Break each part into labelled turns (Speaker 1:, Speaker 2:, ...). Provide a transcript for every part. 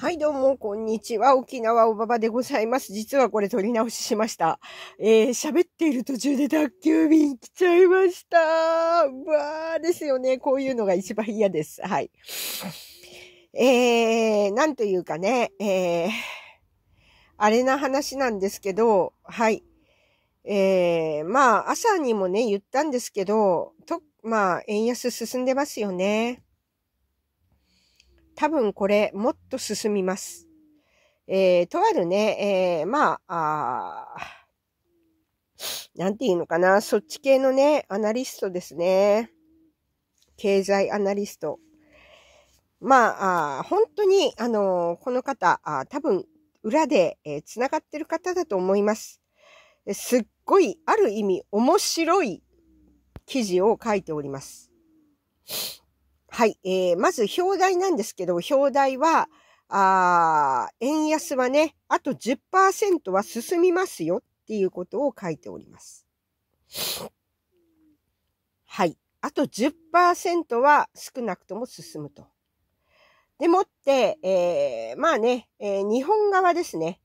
Speaker 1: はい、どうも、こんにちは。沖縄おばばでございます。実はこれ撮り直ししました。えー、喋っている途中で宅急便来ちゃいました。うわーですよね。こういうのが一番嫌です。はい。えー、なんというかね、えー、あれな話なんですけど、はい。えー、まあ、朝にもね、言ったんですけど、と、まあ、円安進んでますよね。多分これもっと進みます。えー、とあるね、えー、まあ、あなんていうのかな、そっち系のね、アナリストですね。経済アナリスト。まあ、あ本当に、あのー、この方、あ多分、裏で、えー、繋がってる方だと思います。すっごい、ある意味、面白い記事を書いております。はい。えー、まず、表題なんですけど、表題は、あ円安はね、あと10%は進みますよっていうことを書いております。はい。あと10%は少なくとも進むと。でもって、えー、まあね、えー、日本側ですね。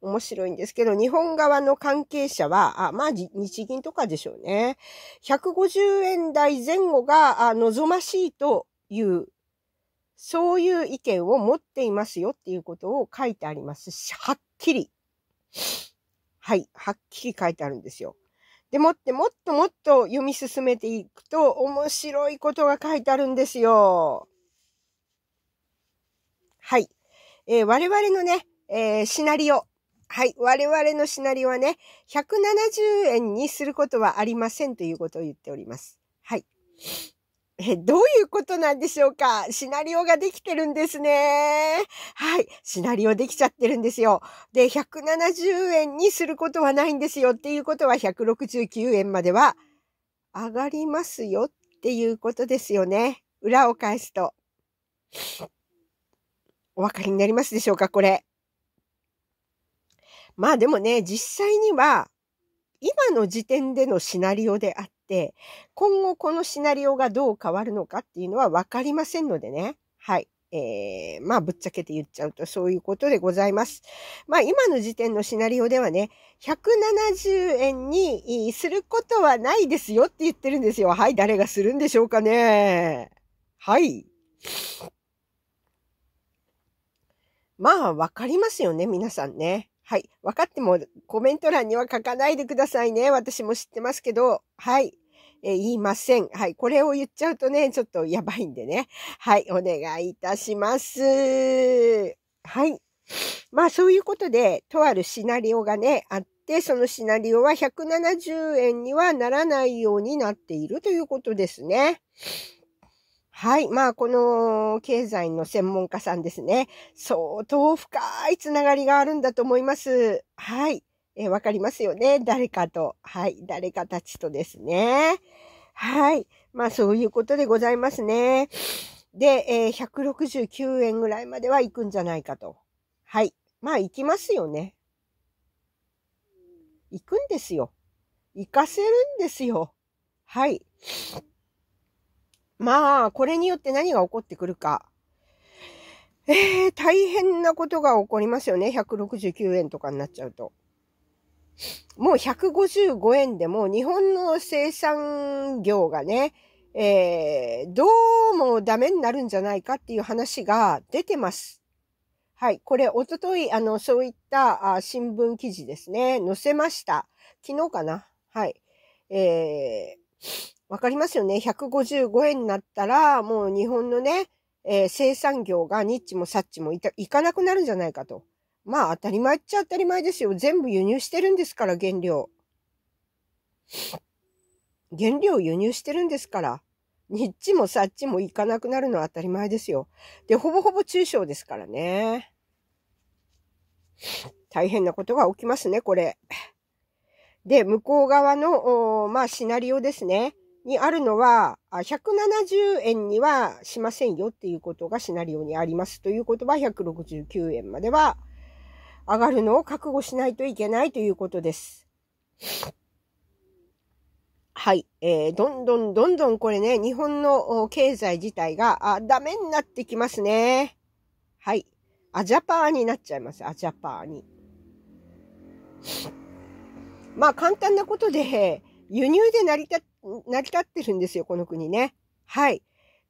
Speaker 1: 面白いんですけど、日本側の関係者は、あまあ、日銀とかでしょうね。150円台前後が望ましいという、そういう意見を持っていますよっていうことを書いてありますし、はっきり。はい、はっきり書いてあるんですよ。でもってもっともっと読み進めていくと面白いことが書いてあるんですよ。はい。えー、我々のね、えー、シナリオ、はい。我々のシナリオはね、170円にすることはありませんということを言っております。はい。え、どういうことなんでしょうかシナリオができてるんですね。はい。シナリオできちゃってるんですよ。で、170円にすることはないんですよっていうことは169円までは上がりますよっていうことですよね。裏を返すと。お分かりになりますでしょうかこれ。まあでもね、実際には、今の時点でのシナリオであって、今後このシナリオがどう変わるのかっていうのはわかりませんのでね。はい。えー、まあ、ぶっちゃけて言っちゃうとそういうことでございます。まあ、今の時点のシナリオではね、170円にすることはないですよって言ってるんですよ。はい、誰がするんでしょうかね。はい。まあ、わかりますよね、皆さんね。はい。分かってもコメント欄には書かないでくださいね。私も知ってますけど、はい。え言いません。はい。これを言っちゃうとね、ちょっとやばいんでね。はい。お願いいたします。はい。まあ、そういうことで、とあるシナリオがね、あって、そのシナリオは170円にはならないようになっているということですね。はい。まあ、この経済の専門家さんですね。相当深いつながりがあるんだと思います。はい。えわかりますよね。誰かと。はい。誰かたちとですね。はい。まあ、そういうことでございますね。で、えー、169円ぐらいまでは行くんじゃないかと。はい。まあ、行きますよね。行くんですよ。行かせるんですよ。はい。まあ、これによって何が起こってくるか。ええー、大変なことが起こりますよね。169円とかになっちゃうと。もう155円でも日本の生産業がね、えー、どうもダメになるんじゃないかっていう話が出てます。はい。これ、おととい、あの、そういったあ新聞記事ですね、載せました。昨日かなはい。えー、わかりますよね。155円になったら、もう日本のね、えー、生産業がニッチもサッチもいたいかなくなるんじゃないかと。まあ当たり前っちゃ当たり前ですよ。全部輸入してるんですから、原料。原料輸入してるんですから。ニッチもサッチもいかなくなるのは当たり前ですよ。で、ほぼほぼ中小ですからね。大変なことが起きますね、これ。で、向こう側の、まあ、シナリオですね。にあるのは、170円にはしませんよっていうことがシナリオにありますということは、169円までは上がるのを覚悟しないといけないということです。はい。えー、どんどんどんどんこれね、日本の経済自体があダメになってきますね。はい。アジャパーになっちゃいます。アジャパーに。まあ簡単なことで、輸入で成り立、成り立ってるんですよ、この国ね。はい。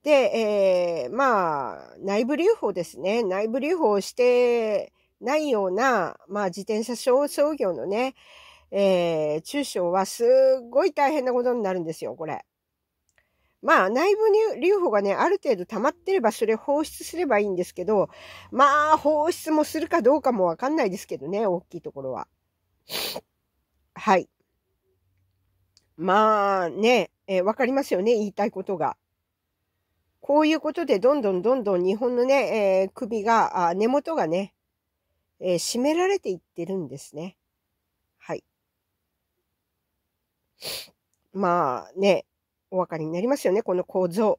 Speaker 1: で、えー、まあ、内部留保ですね。内部留保をしてないような、まあ、自転車商業のね、えー、中小はすごい大変なことになるんですよ、これ。まあ、内部留保がね、ある程度溜まってれば、それ放出すればいいんですけど、まあ、放出もするかどうかもわかんないですけどね、大きいところは。はい。まあね、えー、わかりますよね、言いたいことが。こういうことでどんどんどんどん日本のね、えー、首が、あ根元がね、えー、締められていってるんですね。はい。まあね、お分かりになりますよね、この構造。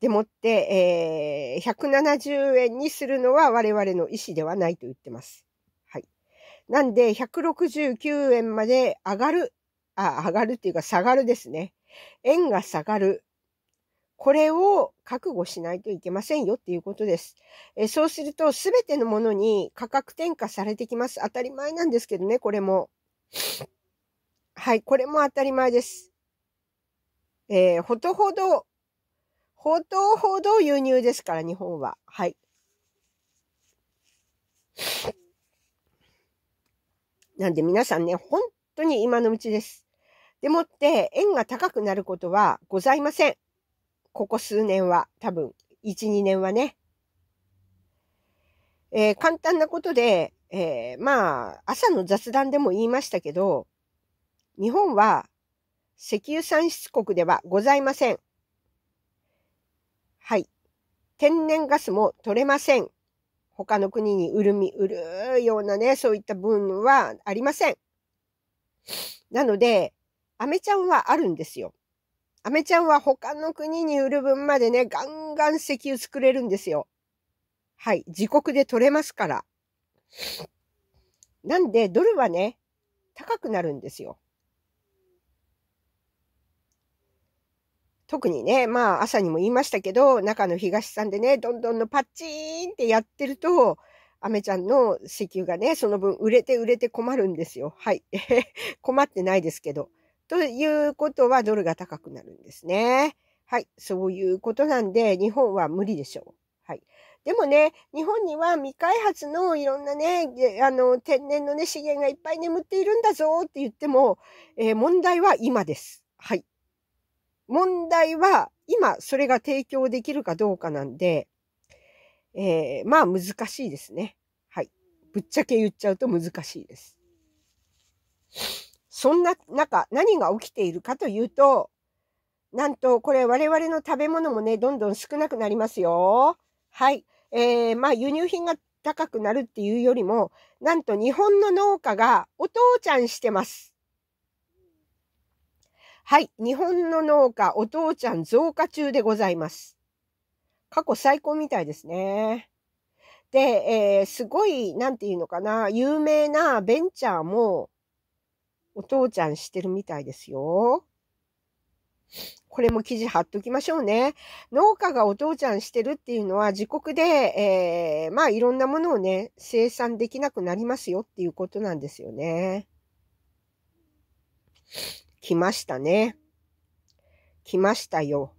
Speaker 1: でもって、えー、170円にするのは我々の意思ではないと言ってます。はい。なんで、169円まで上がるあ、上がるっていうか下がるですね。円が下がる。これを覚悟しないといけませんよっていうことです。えそうすると、すべてのものに価格転嫁されてきます。当たり前なんですけどね、これも。はい、これも当たり前です。えー、ほとほど、ほとほど輸入ですから、日本は。はい。なんで皆さんね、本とに今のうちです。でもって円が高くなることはございません。ここ数年は、多分、1、2年はね。えー、簡単なことで、えー、まあ、朝の雑談でも言いましたけど、日本は石油産出国ではございません。はい。天然ガスも取れません。他の国に潤み、うるうようなね、そういった分はありません。なので、アメちゃんはあるんですよ。アメちゃんは他の国に売る分までね、ガンガン石油作れるんですよ。はい。自国で取れますから。なんで、ドルはね、高くなるんですよ。特にね、まあ朝にも言いましたけど、中の東さんでね、どんどんのパッチーンってやってると、アメちゃんの石油がね、その分売れて売れて困るんですよ。はい。困ってないですけど。ということはドルが高くなるんですね。はい。そういうことなんで、日本は無理でしょう。はい。でもね、日本には未開発のいろんなね、あの、天然のね、資源がいっぱい眠っているんだぞって言っても、えー、問題は今です。はい。問題は今それが提供できるかどうかなんで、えー、まあ難しいですね。はい。ぶっちゃけ言っちゃうと難しいです。そんな中、何が起きているかというと、なんと、これ我々の食べ物もね、どんどん少なくなりますよ。はい。えー、まあ輸入品が高くなるっていうよりも、なんと日本の農家がお父ちゃんしてます。はい。日本の農家、お父ちゃん増加中でございます。過去最高みたいですね。で、えー、すごい、なんていうのかな、有名なベンチャーも、お父ちゃんしてるみたいですよ。これも記事貼っときましょうね。農家がお父ちゃんしてるっていうのは自国で、えー、まあいろんなものをね、生産できなくなりますよっていうことなんですよね。来ましたね。来ましたよ。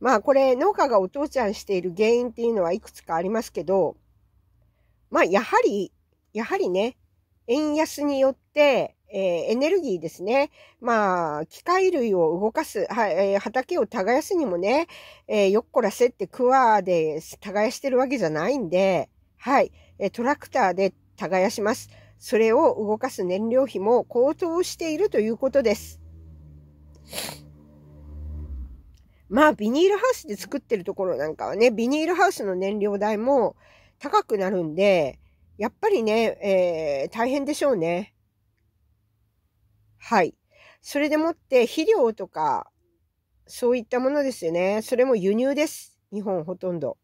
Speaker 1: まあこれ農家がお父ちゃんしている原因っていうのはいくつかありますけど、まあやはり、やはりね、円安によって、えー、エネルギーですね。まあ、機械類を動かす、はえー、畑を耕すにもね、えー、よっこらせってクワで耕してるわけじゃないんで、はい、えー、トラクターで耕します。それを動かす燃料費も高騰しているということです。まあ、ビニールハウスで作ってるところなんかはね、ビニールハウスの燃料代も高くなるんで、やっぱりね、えー、大変でしょうね。はい。それでもって肥料とか、そういったものですよね。それも輸入です。日本ほとんど。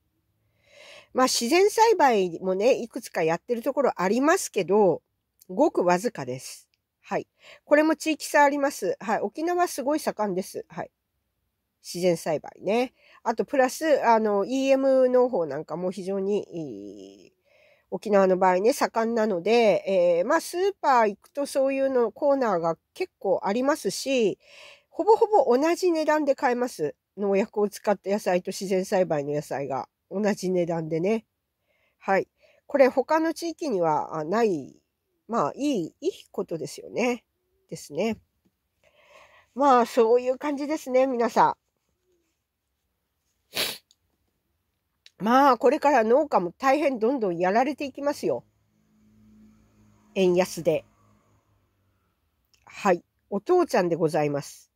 Speaker 1: まあ自然栽培もね、いくつかやってるところありますけど、ごくわずかです。はい。これも地域差あります。はい。沖縄すごい盛んです。はい。自然栽培ね。あと、プラス、あの、EM 農法なんかも非常に、沖縄の場合ね、盛んなので、えー、まあ、スーパー行くとそういうのコーナーが結構ありますし、ほぼほぼ同じ値段で買えます。農薬を使った野菜と自然栽培の野菜が同じ値段でね。はい。これ他の地域にはない、まあ、いい、いいことですよね。ですね。まあ、そういう感じですね、皆さん。まあ、これから農家も大変どんどんやられていきますよ。円安で。はい。お父ちゃんでございます。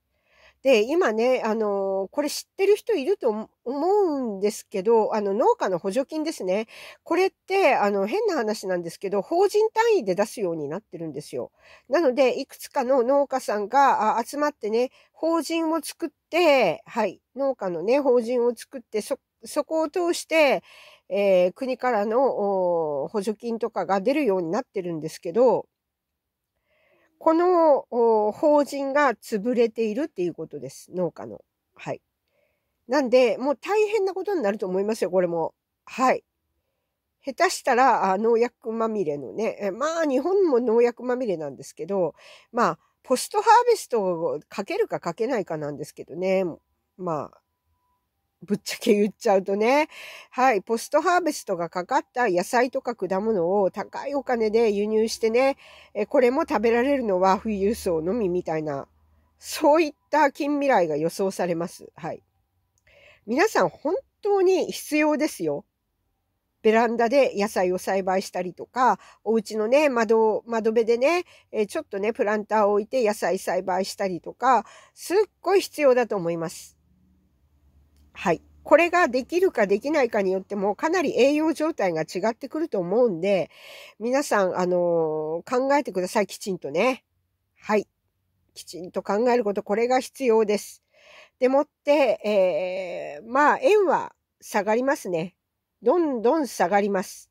Speaker 1: で、今ね、あのー、これ知ってる人いると思うんですけど、あの、農家の補助金ですね。これって、あの、変な話なんですけど、法人単位で出すようになってるんですよ。なので、いくつかの農家さんが集まってね、法人を作って、はい、農家のね、法人を作って、そそこを通して、えー、国からの補助金とかが出るようになってるんですけど、この法人が潰れているっていうことです。農家の。はい。なんで、もう大変なことになると思いますよ、これも。はい。下手したら、農薬まみれのね、まあ日本も農薬まみれなんですけど、まあ、ポストハーベストをかけるかかけないかなんですけどね、まあ、ぶっちゃけ言っちゃうとね。はい。ポストハーベストがかかった野菜とか果物を高いお金で輸入してね、えこれも食べられるのは富裕層のみみたいな、そういった近未来が予想されます。はい。皆さん本当に必要ですよ。ベランダで野菜を栽培したりとか、お家のね、窓、窓辺でね、えちょっとね、プランターを置いて野菜栽培したりとか、すっごい必要だと思います。はい。これができるかできないかによってもかなり栄養状態が違ってくると思うんで、皆さん、あのー、考えてください。きちんとね。はい。きちんと考えること、これが必要です。でもって、えー、まあ、円は下がりますね。どんどん下がります。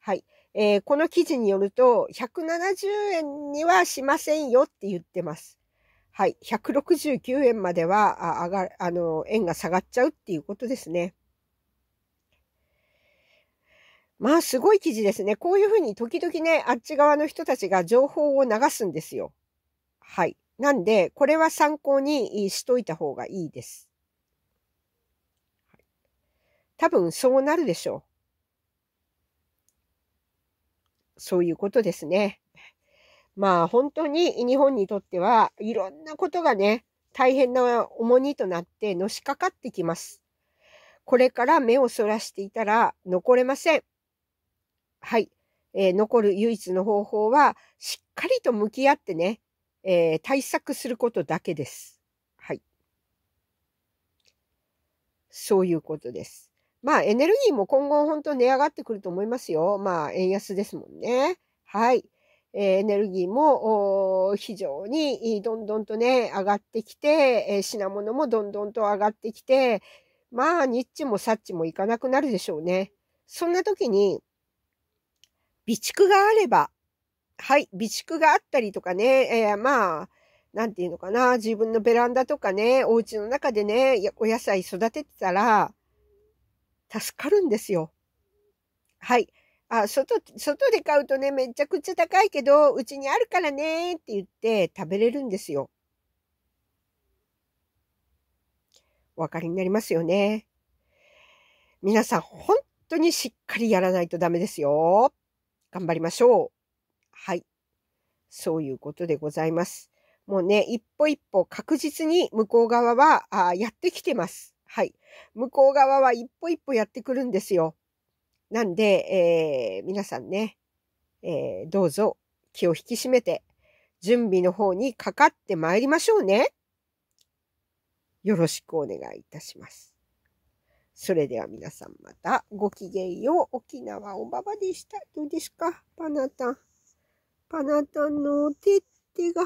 Speaker 1: はい。えー、この記事によると、170円にはしませんよって言ってます。はい、169円までは、あ上が、あの、円が下がっちゃうっていうことですね。まあ、すごい記事ですね。こういうふうに時々ね、あっち側の人たちが情報を流すんですよ。はい。なんで、これは参考にしといた方がいいです。多分、そうなるでしょう。そういうことですね。まあ本当に日本にとってはいろんなことがね、大変な重荷となってのしかかってきます。これから目をそらしていたら残れません。はい。えー、残る唯一の方法は、しっかりと向き合ってね、えー、対策することだけです。はい。そういうことです。まあ、エネルギーも今後本当値上がってくると思いますよ。まあ、円安ですもんね。はい。えエネルギーもお非常にどんどんとね、上がってきて、え品物もどんどんと上がってきて、まあ、ニッチもサッチもいかなくなるでしょうね。そんな時に、備蓄があれば、はい、備蓄があったりとかね、えー、まあ、なんていうのかな、自分のベランダとかね、お家の中でね、お野菜育ててたら、助かるんですよ。はい。あ、外、外で買うとね、めちゃくちゃ高いけど、うちにあるからねって言って食べれるんですよ。お分かりになりますよね。皆さん、本当にしっかりやらないとダメですよ。頑張りましょう。はい。そういうことでございます。もうね、一歩一歩確実に向こう側はあやってきてます。はい。向こう側は一歩一歩やってくるんですよ。なんで、えー、皆さんね、えー、どうぞ気を引き締めて、準備の方にかかって参りましょうね。よろしくお願いいたします。それでは皆さんまたごきげんよう。沖縄おばばでした。どうですかパナタン。パナタンのお手手が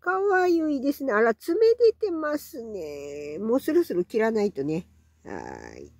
Speaker 1: かわゆいですね。あら、爪出てますね。もうそろそろ切らないとね。はい。